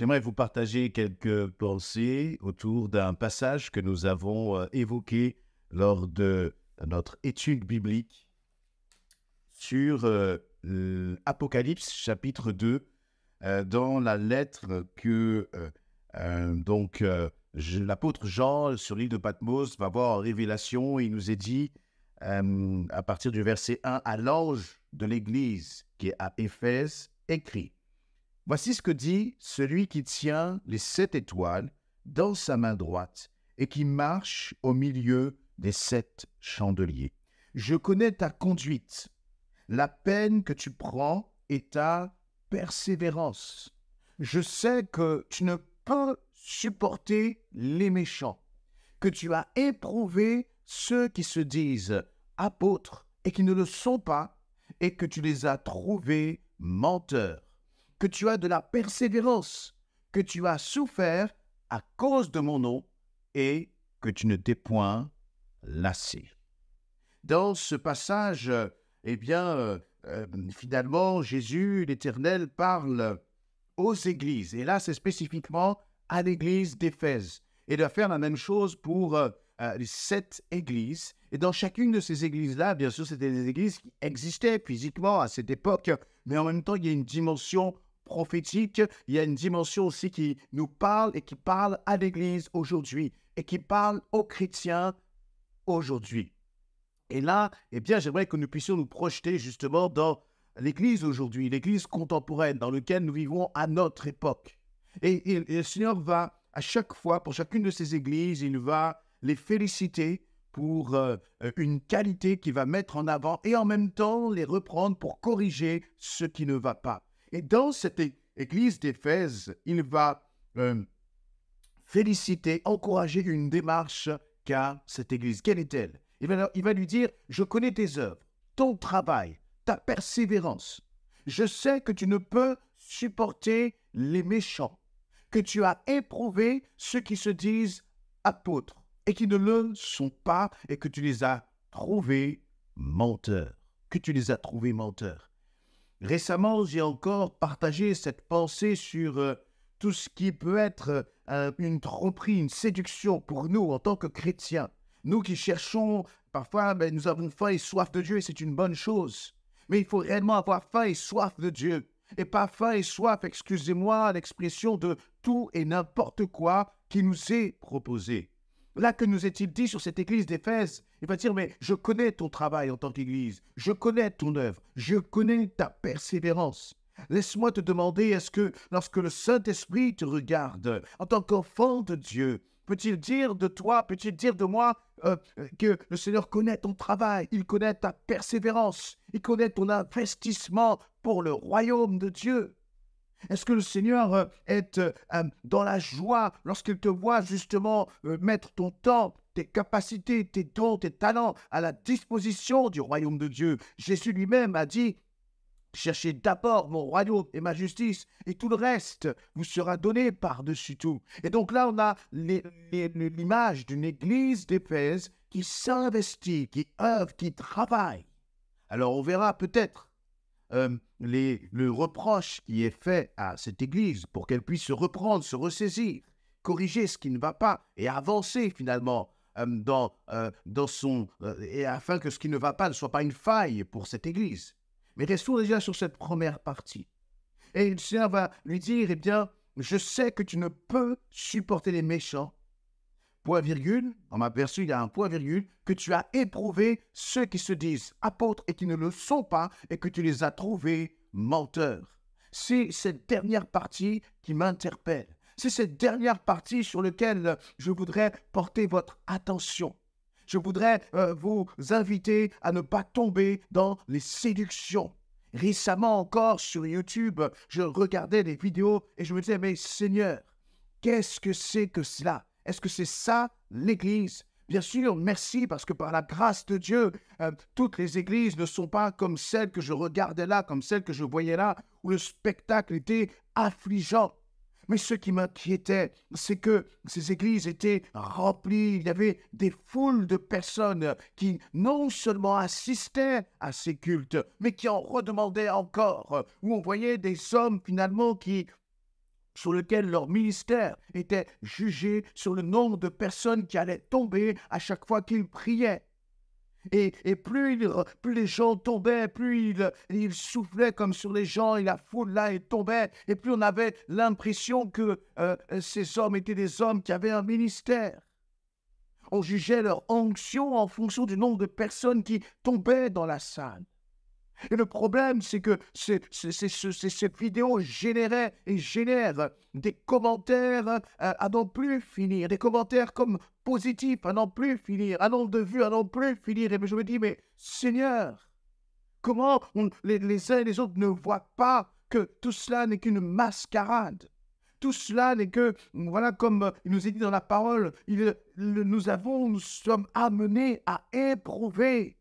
J'aimerais vous partager quelques pensées autour d'un passage que nous avons euh, évoqué lors de notre étude biblique sur euh, l'Apocalypse, Apocalypse chapitre 2 euh, dans la lettre que donc l'apôtre Jean sur l'île de Patmos va voir en révélation. Il nous est dit à partir du verset 1 à l'ange de l'église qui est à Éphèse écrit Voici ce que dit celui qui tient les sept étoiles dans sa main droite et qui marche au milieu des sept chandeliers. Je connais ta conduite, la peine que tu prends et ta persévérance. Je sais que tu ne peux supporter les méchants, que tu as éprouvé ceux qui se disent apôtres et qui ne le sont pas, et que tu les as trouvés menteurs que tu as de la persévérance, que tu as souffert à cause de mon nom et que tu ne t'es point lassé. Dans ce passage, eh bien, euh, euh, finalement, Jésus, l'Éternel, parle aux églises. Et là, c'est spécifiquement à l'église d'Éphèse. Et de faire la même chose pour les euh, sept églises. Et dans chacune de ces églises-là, bien sûr, c'était des églises qui existaient physiquement à cette époque, mais en même temps, il y a une dimension prophétique, il y a une dimension aussi qui nous parle et qui parle à l'Église aujourd'hui et qui parle aux chrétiens aujourd'hui. Et là, eh bien, j'aimerais que nous puissions nous projeter justement dans l'Église aujourd'hui, l'Église contemporaine dans laquelle nous vivons à notre époque. Et, le Seigneur va, à chaque fois, pour chacune de ces églises, il va les féliciter pour euh, euh, une qualité qu'il va mettre en avant et en même temps les reprendre pour corriger ce qui ne va pas. Et dans cette église d'Éphèse, il va euh, féliciter, encourager une démarche car cette église, quelle est-elle il va, il va lui dire, je connais tes œuvres, ton travail, ta persévérance. Je sais que tu ne peux supporter les méchants, que tu as éprouvé ceux qui se disent apôtres et qui ne le sont pas et que tu les as trouvés menteurs, que tu les as trouvés menteurs. Récemment, j'ai encore partagé cette pensée sur euh, tout ce qui peut être euh, une tromperie, une séduction pour nous en tant que chrétiens. Nous qui cherchons, parfois, ben, nous avons faim et soif de Dieu et c'est une bonne chose. Mais il faut réellement avoir faim et soif de Dieu. Et pas faim et soif, excusez-moi l'expression de tout et n'importe quoi qui nous est proposé. Là que nous est-il dit sur cette église d'Éphèse Il va dire, mais je connais ton travail en tant qu'église, je connais ton œuvre, je connais ta persévérance. Laisse-moi te demander, est-ce que lorsque le Saint-Esprit te regarde en tant qu'enfant de Dieu, peut-il dire de toi, peut-il dire de moi euh, que le Seigneur connaît ton travail, il connaît ta persévérance, il connaît ton investissement pour le royaume de Dieu est-ce que le Seigneur euh, est euh, euh, dans la joie lorsqu'il te voit justement mettre ton temps, tes capacités, tes dons, tes talents à la disposition du royaume de Dieu Jésus lui-même a dit, Cherchez d'abord mon royaume et ma justice, et tout le reste vous sera donné par-dessus tout. Et donc là, on a l'image d'une église d'Éphèse qui s'investit, qui œuvre, qui travaille. Alors on verra peut-être euh, le reproche qui est fait à cette Église pour qu'elle puisse se reprendre, se ressaisir, corriger ce qui ne va pas et avancer finalement euh, dans, euh, dans son... et afin que ce qui ne va pas ne soit pas une faille pour cette Église. Mais restons déjà sur cette première partie. Et le Seigneur va lui dire, eh bien, je sais que tu ne peux supporter les méchants, point-virgule, on ma perçu, il y a un point-virgule, que tu as éprouvé ceux qui se disent apôtres et qui ne le sont pas, et que tu les as trouvés menteurs. C'est cette dernière partie qui m'interpelle. C'est cette dernière partie sur laquelle je voudrais porter votre attention. Je voudrais euh, vous inviter à ne pas tomber dans les séductions. Récemment encore sur YouTube, je regardais des vidéos et je me disais, mais Seigneur, qu'est-ce que c'est que cela est-ce que c'est ça l'Église Bien sûr, merci parce que par la grâce de Dieu, euh, toutes les églises ne sont pas comme celles que je regardais là, comme celles que je voyais là, où le spectacle était affligeant. Mais ce qui m'inquiétait, c'est que ces églises étaient remplies. Il y avait des foules de personnes qui non seulement assistaient à ces cultes, mais qui en redemandaient encore. Où on voyait des hommes finalement qui sur lequel leur ministère était jugé, sur le nombre de personnes qui allaient tomber à chaque fois qu'ils priaient. Et, plus, les gens tombaient, plus ils soufflaient comme sur les gens, et la foule là, et tombait, et plus on avait l'impression que euh, ces hommes étaient des hommes qui avaient un ministère. On jugeait leur onction en fonction du nombre de personnes qui tombaient dans la salle. Et le problème, c'est que cette vidéo générait et génère des commentaires hein, à, non plus finir, des commentaires comme positifs à n'en plus finir, un nombre de vues à n'en plus finir. Et je me dis, mais Seigneur, comment les, uns et les autres ne voient pas que tout cela n'est qu'une mascarade tout cela n'est que, voilà, comme il nous est dit dans la parole, nous avons, nous sommes amenés à éprouver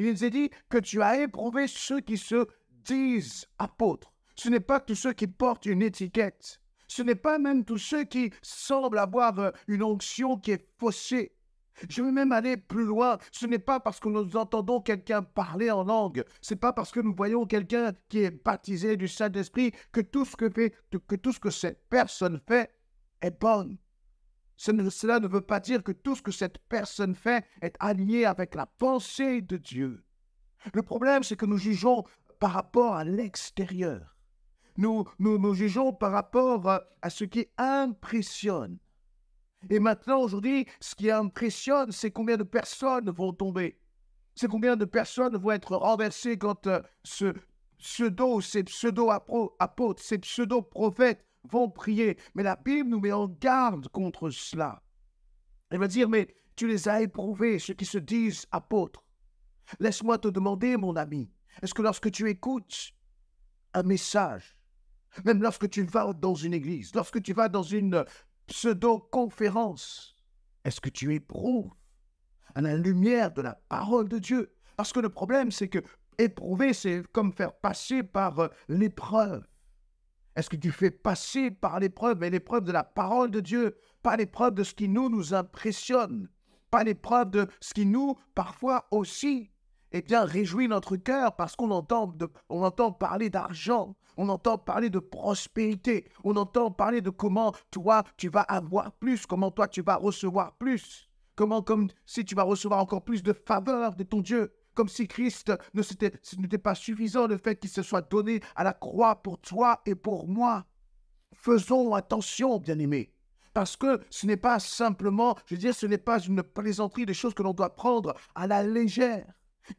il nous est dit que tu as éprouvé ceux qui se disent apôtres. Ce n'est pas tous ceux qui portent une étiquette. Ce n'est pas même tous ceux qui semblent avoir euh, une onction qui est faussée. Je vais même aller plus loin. Ce n'est pas parce que nous entendons quelqu'un parler en langue, Ce n'est pas parce que nous voyons quelqu'un qui est baptisé du Saint-Esprit que tout ce que que tout ce que cette personne fait est bon. Cela ne veut pas dire que tout ce que cette personne fait est aligné avec la pensée de Dieu. Le problème, c'est que nous jugeons par rapport à l'extérieur. Nous, nous, nous jugeons par rapport à ce qui impressionne. Et maintenant, aujourd'hui, ce qui impressionne, c'est combien de personnes vont tomber. C'est combien de personnes vont être renversées quand euh, ce pseudo, ces pseudo-apôtres, ces pseudo-prophètes vont prier. Mais la Bible nous met en garde contre cela. Elle va dire, mais tu les as éprouvés, ceux qui se disent apôtres. Laisse-moi te demander, mon ami, est-ce que lorsque tu écoutes un message, même lorsque tu vas dans une église, lorsque tu vas dans une pseudo-conférence, est-ce que tu éprouves à la lumière de la parole de Dieu Parce que le problème, c'est que éprouver, c'est comme faire passer par euh, l'épreuve. Est-ce que tu fais passer par l'épreuve, mais l'épreuve de la parole de Dieu, pas l'épreuve de ce qui nous, impressionne, pas l'épreuve de ce qui nous, parfois aussi, eh bien, réjouit notre cœur parce qu'on entend, on entend parler d'argent, on entend parler de prospérité, on entend parler de comment toi, tu vas avoir plus, comment toi, tu vas recevoir plus, comment comme si tu vas recevoir encore plus de faveur de ton Dieu comme si Christ ne n'était pas suffisant, le fait qu'il se soit donné à la croix pour toi et pour moi. Faisons attention, bien-aimés. Parce que ce n'est pas simplement, je veux dire, ce n'est pas une plaisanterie des choses que l'on doit prendre à la légère.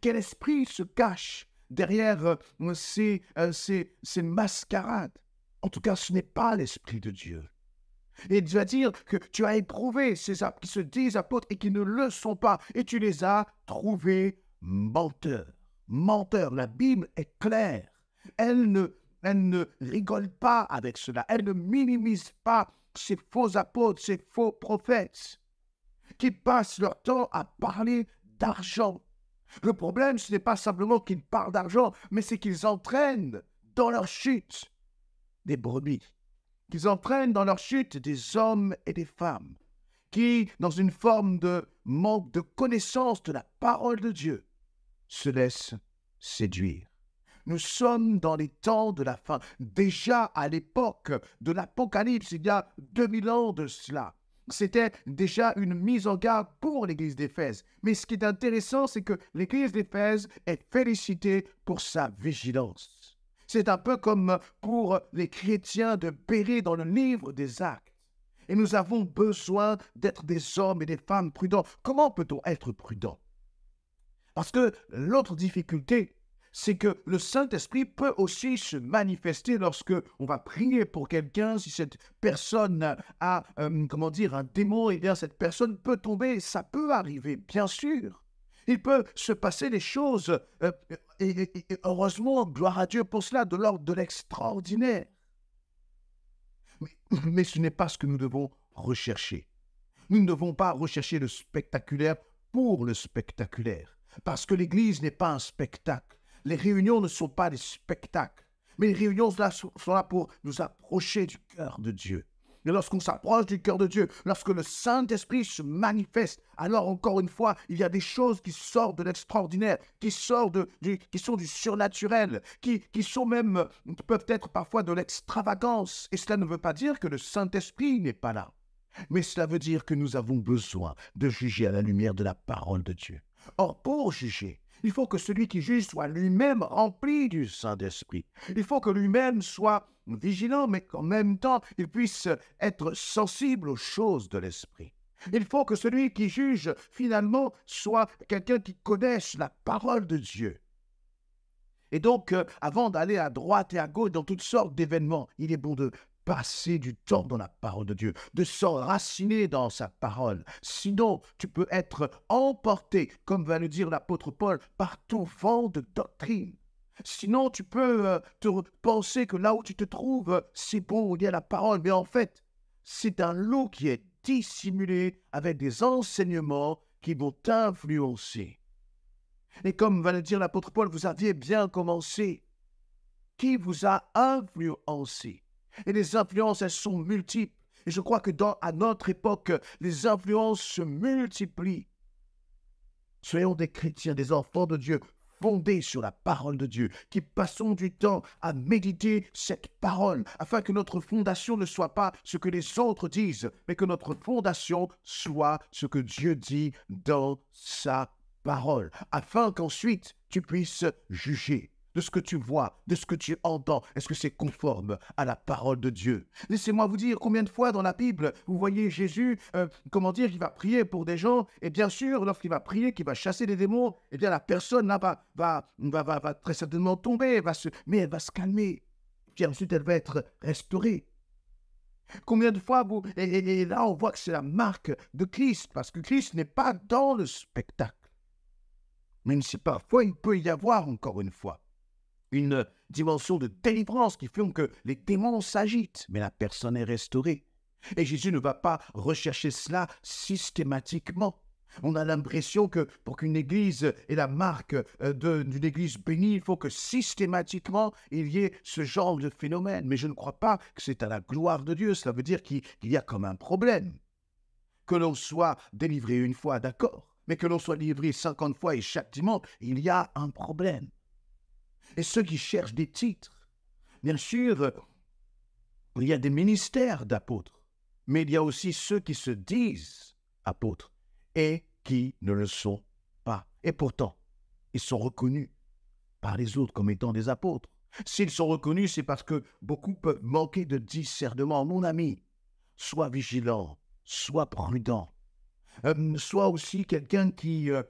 Quel esprit se cache derrière euh, euh, ces, mascarades En tout cas, ce n'est pas l'esprit de Dieu. Et tu vas dire que tu as éprouvé ces qui se disent apôtres et qui ne le sont pas, et tu les as trouvés Menteurs. Menteur. La Bible est claire. Elle ne, elle ne rigole pas avec cela. Elle ne minimise pas ces faux apôtres, ces faux prophètes qui passent leur temps à parler d'argent. Le problème, ce n'est pas simplement qu'ils parlent d'argent, mais c'est qu'ils entraînent dans leur chute des brebis, qu'ils entraînent dans leur chute des hommes et des femmes, qui, dans une forme de manque de connaissance de la parole de Dieu, se laissent séduire. Nous sommes dans les temps de la fin. Déjà à l'époque de l'Apocalypse, il y a 2000 ans de cela, c'était déjà une mise en garde pour l'église d'Éphèse. Mais ce qui est intéressant, c'est que l'église d'Éphèse est félicitée pour sa vigilance. C'est un peu comme pour les chrétiens de Pérée dans le livre des actes. Et nous avons besoin d'être des hommes et des femmes prudents. Comment peut-on être prudent parce que l'autre difficulté, c'est que le Saint-Esprit peut aussi se manifester lorsque on va prier pour quelqu'un, si cette personne a, euh, comment dire, un démon, et eh bien cette personne peut tomber, ça peut arriver, bien sûr. Il peut se passer des choses, euh, euh, et, heureusement, gloire à Dieu pour cela, de l'ordre de l'extraordinaire. mais ce n'est pas ce que nous devons rechercher. Nous ne devons pas rechercher le spectaculaire pour le spectaculaire. Parce que l'Église n'est pas un spectacle. Les réunions ne sont pas des spectacles. Mais les réunions sont là, pour nous approcher du cœur de Dieu. Et lorsqu'on s'approche du cœur de Dieu, lorsque le Saint-Esprit se manifeste, alors encore une fois, il y a des choses qui sortent de l'extraordinaire, qui sortent qui sont du surnaturel, qui, qui sont même, peuvent être parfois de l'extravagance. Et cela ne veut pas dire que le Saint-Esprit n'est pas là. Mais cela veut dire que nous avons besoin de juger à la lumière de la parole de Dieu. Or, pour juger, il faut que celui qui juge soit lui-même rempli du Saint-Esprit. Il faut que lui-même soit vigilant, mais qu'en même temps, il puisse être sensible aux choses de l'Esprit. Il faut que celui qui juge, finalement, soit quelqu'un qui connaisse la parole de Dieu. Et donc, euh, avant d'aller à droite et à gauche dans toutes sortes d'événements, il est bon de passer du temps dans la parole de Dieu, de s'enraciner dans sa parole. Sinon, tu peux être emporté, comme va le dire l'apôtre Paul, par ton vent de doctrine. Sinon, tu peux euh, te penser que là où tu te trouves, euh, c'est bon, il y a la parole, mais en fait, c'est un lot qui est dissimulé avec des enseignements qui vont t'influencer. Et comme va le dire l'apôtre Paul, vous aviez bien commencé. Qui vous a influencé et les influences, elles sont multiples. Et je crois que dans, à notre époque, les influences se multiplient. Soyons des chrétiens, des enfants de Dieu, fondés sur la parole de Dieu, qui passons du temps à méditer cette parole, afin que notre fondation ne soit pas ce que les autres disent, mais que notre fondation soit ce que Dieu dit dans sa parole, afin qu'ensuite tu puisses juger de ce que tu vois, de ce que tu entends, est-ce que c'est conforme à la parole de Dieu Laissez-moi vous dire combien de fois dans la Bible, vous voyez Jésus, euh, comment dire, il va prier pour des gens, et bien sûr, lorsqu'il va prier, qu'il va chasser des démons, et bien la personne là va, va, va, va, très certainement tomber, va mais elle va se calmer, puis ensuite elle va être restaurée. Combien de fois vous... Et, là, on voit que c'est la marque de Christ, parce que Christ n'est pas dans le spectacle. Même si parfois il peut y avoir encore une fois une dimension de délivrance qui fait que les démons s'agitent, mais la personne est restaurée. Et Jésus ne va pas rechercher cela systématiquement. On a l'impression que pour qu'une église ait la marque euh, d'une église bénie, il faut que systématiquement il y ait ce genre de phénomène. Mais je ne crois pas que c'est à la gloire de Dieu. Cela veut dire qu'il y a comme un problème. Que l'on soit délivré une fois, d'accord. Mais que l'on soit délivré cinquante fois et chaque dimanche, il y a un problème et ceux qui cherchent des titres. Bien sûr, euh, il y a des ministères d'apôtres, mais il y a aussi ceux qui se disent apôtres et qui ne le sont pas. Et pourtant, ils sont reconnus par les autres comme étant des apôtres. S'ils sont reconnus, c'est parce que beaucoup peuvent manquer de discernement. Mon ami, sois vigilant, sois prudent. Euh, sois aussi quelqu'un qui... Euh,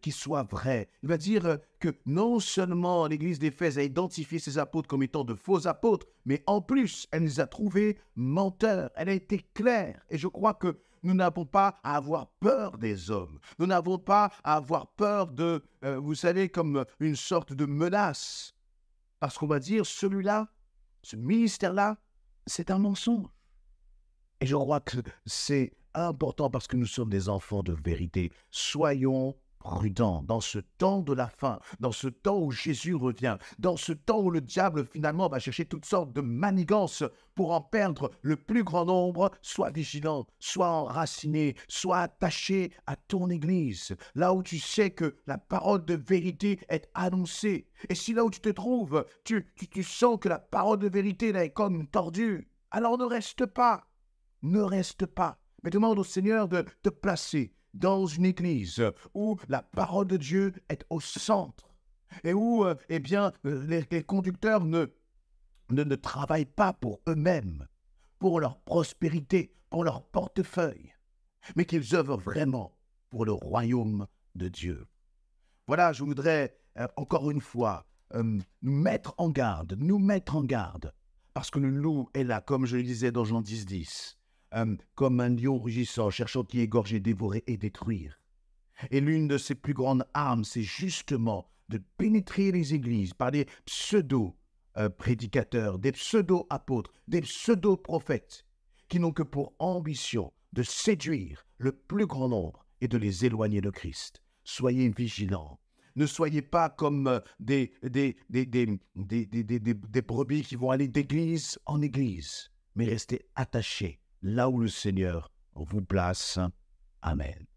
qui soit vrai. Il va dire euh, que non seulement l'Église d'Éphèse a identifié ses apôtres comme étant de faux apôtres, mais en plus, elle les a trouvés menteurs. Elle a été claire. Et je crois que nous n'avons pas à avoir peur des hommes. Nous n'avons pas à avoir peur de, euh, vous savez, comme une sorte de menace. Parce qu'on va dire, celui-là, ce ministère-là, c'est un mensonge. Et je crois que c'est important parce que nous sommes des enfants de vérité. Soyons prudent dans ce temps de la fin, dans ce temps où Jésus revient, dans ce temps où le diable finalement va chercher toutes sortes de manigances pour en perdre le plus grand nombre, sois vigilant, sois enraciné, sois attaché à ton Église, là où tu sais que la parole de vérité est annoncée. Et si là où tu te trouves, tu, sens que la parole de vérité est comme tordue, alors ne reste pas, ne reste pas, mais demande au Seigneur de te placer dans une église euh, où la parole de Dieu est au centre et où euh, eh bien, euh, les, conducteurs ne, ne, travaillent pas pour eux-mêmes, pour leur prospérité, pour leur portefeuille, mais qu'ils œuvrent vraiment pour le royaume de Dieu. Voilà, je voudrais encore une fois nous mettre en garde, nous mettre en garde, parce que le loup est là, comme je le disais dans Jean 10, 10. Euh, comme un lion rugissant, cherchant qui égorger, dévorer et détruire. Et l'une de ses plus grandes armes, c'est justement de pénétrer les églises par des pseudo-prédicateurs, euh, des pseudo-apôtres, des pseudo-prophètes, qui n'ont que pour ambition de séduire le plus grand nombre et de les éloigner de Christ. Soyez vigilants. Ne soyez pas comme euh, des, des, des brebis qui vont aller d'église en église, mais restez attachés là où le Seigneur vous place. Amen.